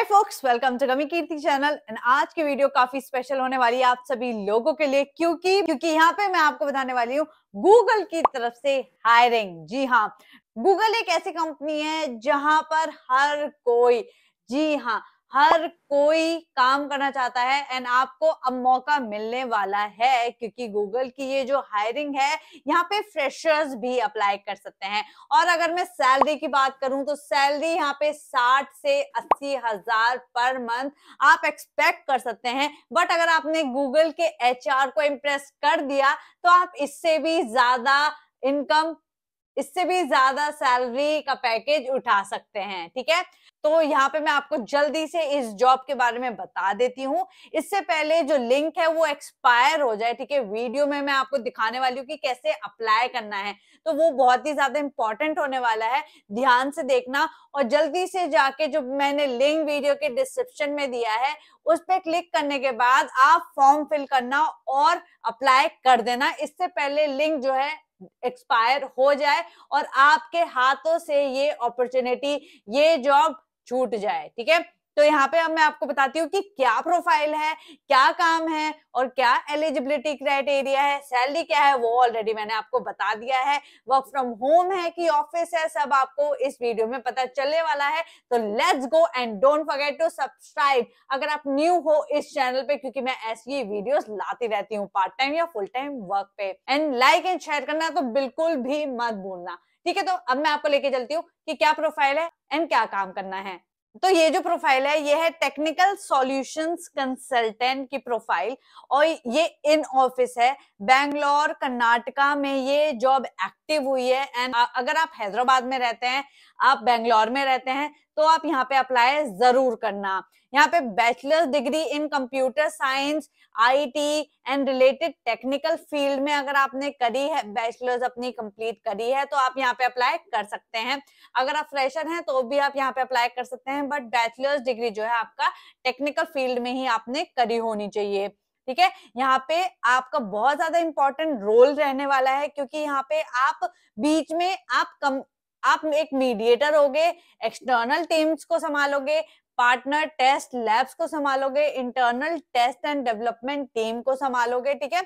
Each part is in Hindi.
हाय फोक्स वेलकम टू कमी कीर्ति चैनल एंड आज की वीडियो काफी स्पेशल होने वाली है आप सभी लोगों के लिए क्योंकि क्योंकि यहाँ पे मैं आपको बताने वाली हूँ गूगल की तरफ से हायरिंग जी हाँ गूगल एक ऐसी कंपनी है जहां पर हर कोई जी हाँ हर कोई काम करना चाहता है एंड आपको अब मौका मिलने वाला है क्योंकि गूगल की ये जो हायरिंग है यहाँ पे फ्रेशर्स भी अप्लाई कर सकते हैं और अगर मैं सैलरी की बात करूं तो सैलरी यहाँ पे साठ से अस्सी हजार पर मंथ आप एक्सपेक्ट कर सकते हैं बट अगर आपने गूगल के एच को इम्प्रेस कर दिया तो आप इससे भी ज्यादा इनकम इससे भी ज्यादा सैलरी का पैकेज उठा सकते हैं ठीक है तो यहाँ पे मैं आपको जल्दी से इस जॉब के बारे में बता देती हूँ इससे पहले जो लिंक है वो एक्सपायर हो जाए ठीक है वीडियो में मैं आपको दिखाने वाली हूँ कि कैसे अप्लाई करना है तो वो बहुत ही ज्यादा इंपॉर्टेंट होने वाला है ध्यान से देखना और जल्दी से जाके जो मैंने लिंक वीडियो के डिस्क्रिप्शन में दिया है उस पर क्लिक करने के बाद आप फॉर्म फिल करना और अप्लाई कर देना इससे पहले लिंक जो है एक्सपायर हो जाए और आपके हाथों से ये अपॉर्चुनिटी ये जॉब छूट जाए ठीक है तो यहाँ पे अब मैं आपको बताती हूँ कि क्या प्रोफाइल है क्या काम है और क्या एलिजिबिलिटी क्राइटेरिया है सैलरी क्या है वो ऑलरेडी मैंने आपको बता दिया है वर्क फ्रॉम होम है कि ऑफिस है सब आपको इस वीडियो में पता चलने वाला है तो let's go and don't forget to subscribe अगर आप न्यू हो इस चैनल पे क्योंकि मैं ऐसी वीडियो लाती रहती हूँ पार्ट टाइम या फुल टाइम वर्क पे एंड लाइक एंड शेयर करना तो बिल्कुल भी मत भूलना ठीक है तो अब मैं आपको लेके चलती हूँ कि क्या प्रोफाइल है एंड क्या काम करना है तो ये जो प्रोफाइल है ये है टेक्निकल सॉल्यूशंस कंसल्टेंट की प्रोफाइल और ये इन ऑफिस है बैंगलोर कर्नाटका में ये जॉब एक्टिव हुई है एंड अगर आप हैदराबाद में रहते हैं आप बेंगलोर में रहते हैं तो आप यहाँ पे अप्लाई जरूर करना यहाँ पे bachelor's degree in computer science IT and related technical field में अगर आपने करी है बैचलर्स अपनी कंप्लीट करी है तो आप यहाँ पे अप्लाई कर सकते हैं अगर आप फ्रेशर हैं तो भी आप यहाँ पे अप्लाई कर सकते हैं बट बैचलर्स डिग्री जो है आपका टेक्निकल फील्ड में ही आपने करी होनी चाहिए ठीक है यहाँ पे आपका बहुत ज्यादा इंपॉर्टेंट रोल रहने वाला है क्योंकि यहाँ पे आप बीच में आप कम आप एक मीडिएटर होगे एक्सटर्नल टीम्स को संभालोगे पार्टनर टेस्ट लैब्स को संभालोगे internal test and development team को संभालोगे ठीक है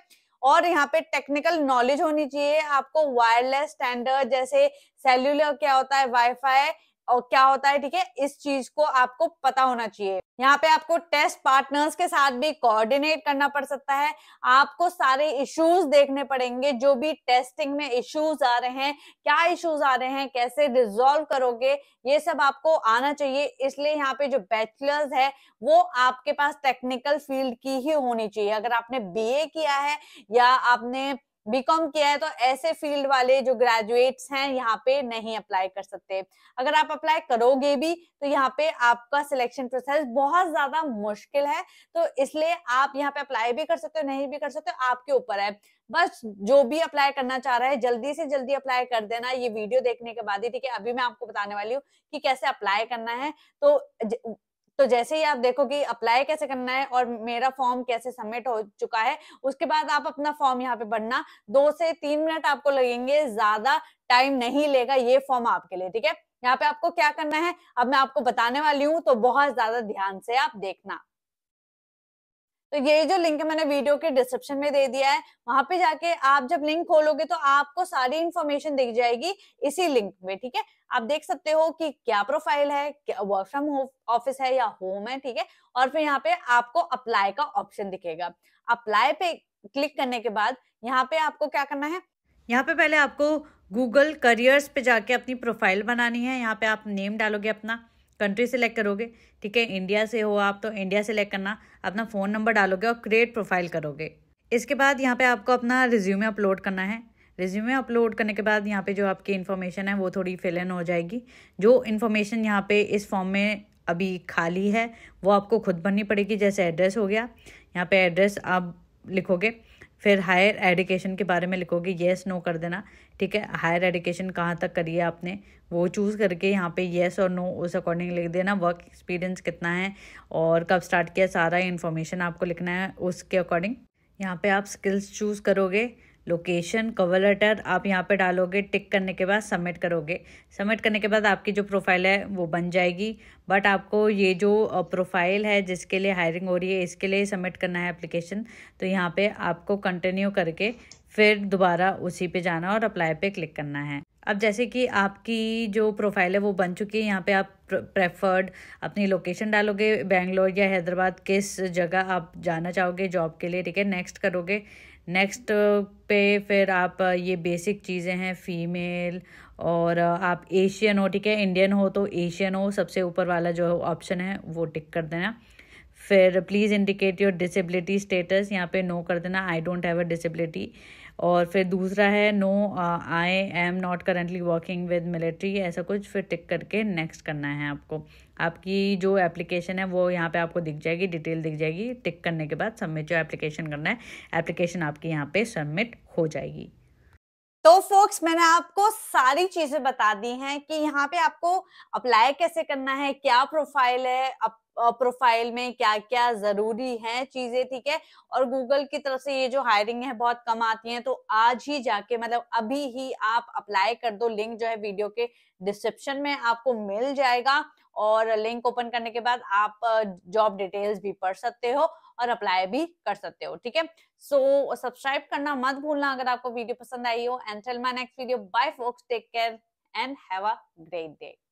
और यहाँ पे टेक्निकल नॉलेज होनी चाहिए आपको वायरलेस स्टैंडर्ड जैसे सेल्यूलर क्या होता है वाईफाई और क्या होता है ठीक है इस चीज को आपको पता होना चाहिए यहाँ पे आपको टेस्ट पार्टनर्स के साथ भी कोऑर्डिनेट करना पड़ सकता है आपको सारे इश्यूज देखने पड़ेंगे जो भी टेस्टिंग में इश्यूज आ रहे हैं क्या इश्यूज आ रहे हैं कैसे रिजोल्व करोगे ये सब आपको आना चाहिए इसलिए यहाँ पे जो बैचलर्स है वो आपके पास टेक्निकल फील्ड की ही होनी चाहिए अगर आपने बी किया है या आपने बीकॉम किया है तो ऐसे फील्ड वाले जो ग्रेजुएट्स हैं यहाँ पे नहीं अप्लाई कर सकते अगर आप अप्लाई करोगे भी तो यहाँ पे आपका सिलेक्शन प्रोसेस बहुत ज्यादा मुश्किल है तो इसलिए आप यहाँ पे अप्लाई भी कर सकते हो नहीं भी कर सकते हो आपके ऊपर है बस जो भी अप्लाई करना चाह रहा है जल्दी से जल्दी अप्लाई कर देना ये वीडियो देखने के बाद ही ठीक है अभी मैं आपको बताने वाली हूँ कि कैसे अप्लाई करना है तो तो जैसे ही आप देखो कि अप्लाई कैसे करना है और मेरा फॉर्म कैसे सबमिट हो चुका है उसके बाद आप अपना फॉर्म यहाँ पे भरना दो से तीन मिनट आपको लगेंगे ज्यादा टाइम नहीं लेगा ये फॉर्म आपके लिए ठीक है यहाँ पे आपको क्या करना है अब मैं आपको बताने वाली हूँ तो बहुत ज्यादा ध्यान से आप देखना तो ये जो लिंक मैंने वीडियो के डिस्क्रिप्शन में दे दिया है वहां पे जाके आप जब लिंक खोलोगे तो आपको सारी इंफॉर्मेशन दिख जाएगी इसी लिंक में ठीक है आप देख सकते हो कि क्या प्रोफाइल है क्या वर्क फ्रॉम होम ऑफिस है या होम है ठीक है और फिर यहाँ पे आपको अप्लाई का ऑप्शन दिखेगा अप्लाई पे क्लिक करने के बाद यहाँ पे आपको क्या करना है यहाँ पे पहले आपको गूगल करियर्स पे जाके अपनी प्रोफाइल बनानी है यहाँ पे आप नेम डालोगे अपना कंट्री सेलेक्ट करोगे ठीक है इंडिया से हो आप तो इंडिया सेलेक्ट करना अपना फ़ोन नंबर डालोगे और क्रिएट प्रोफाइल करोगे इसके बाद यहाँ पे आपको अपना रिज्यूमे अपलोड करना है रिज्यूमे अपलोड करने के बाद यहाँ पे जो आपकी इन्फॉर्मेशन है वो थोड़ी फिल इन हो जाएगी जो इन्फॉर्मेशन यहाँ पे इस फॉर्म में अभी खाली है वो आपको खुद भरनी पड़ेगी जैसे एड्रेस हो गया यहाँ पे एड्रेस आप लिखोगे फिर हायर एडुकेशन के बारे में लिखोगे येस नो कर देना ठीक है हायर एडुकेशन कहाँ तक करी है आपने वो चूज़ करके यहाँ पे येस और नो उस अकॉर्डिंग लिख देना वर्क एक्सपीरियंस कितना है और कब स्टार्ट किया सारा इन्फॉर्मेशन आपको लिखना है उसके अकॉर्डिंग यहाँ पे आप स्किल्स चूज़ करोगे लोकेशन कवर लेटर आप यहाँ पे डालोगे टिक करने के बाद सबमिट करोगे सबमिट करने के बाद आपकी जो प्रोफाइल है वो बन जाएगी बट आपको ये जो प्रोफाइल है जिसके लिए हायरिंग हो रही है इसके लिए सबमिट करना है एप्लीकेशन तो यहाँ पे आपको कंटिन्यू करके फिर दोबारा उसी पे जाना और अप्लाई पे क्लिक करना है अब जैसे कि आपकी जो प्रोफाइल है वो बन चुकी है यहाँ पे आप प्रेफर्ड अपनी लोकेशन डालोगे बेंगलोर या हैदराबाद किस जगह आप जाना चाहोगे जॉब के लिए ठीक है नेक्स्ट करोगे नेक्स्ट uh, पे फिर आप uh, ये बेसिक चीज़ें हैं फीमेल और uh, आप एशियन हो ठीक है इंडियन हो तो एशियन हो सबसे ऊपर वाला जो ऑप्शन है वो टिक कर देना फिर please indicate your disability status यहाँ पे नो कर देना I don't have a disability और फिर दूसरा है no I am not currently working with military ऐसा कुछ फिर टिक करके नेक्स्ट करना है आपको आपकी जो एप्लीकेशन है वो यहाँ पे आपको दिख जाएगी डिटेल दिख जाएगी टिक करने के बाद सबमिट जो एप्लीकेशन करना है एप्लीकेशन आपकी यहाँ पे सबमिट हो जाएगी तो फोक्स मैंने आपको सारी चीजें बता दी हैं कि यहाँ पे आपको अप्लाई कैसे करना है क्या प्रोफाइल है अप, प्रोफाइल में क्या क्या जरूरी है चीजें ठीक है और गूगल की तरफ से ये जो हायरिंग है बहुत कम आती है तो आज ही जाके मतलब अभी ही आप अप्लाई कर दो लिंक जो है वीडियो के डिस्क्रिप्शन में आपको मिल जाएगा और लिंक ओपन करने के बाद आप जॉब डिटेल्स भी पढ़ सकते हो और अप्लाई भी कर सकते हो ठीक है सो सब्सक्राइब करना मत भूलना अगर आपको वीडियो पसंद आई हो and till my next video bye folks take care and have a great day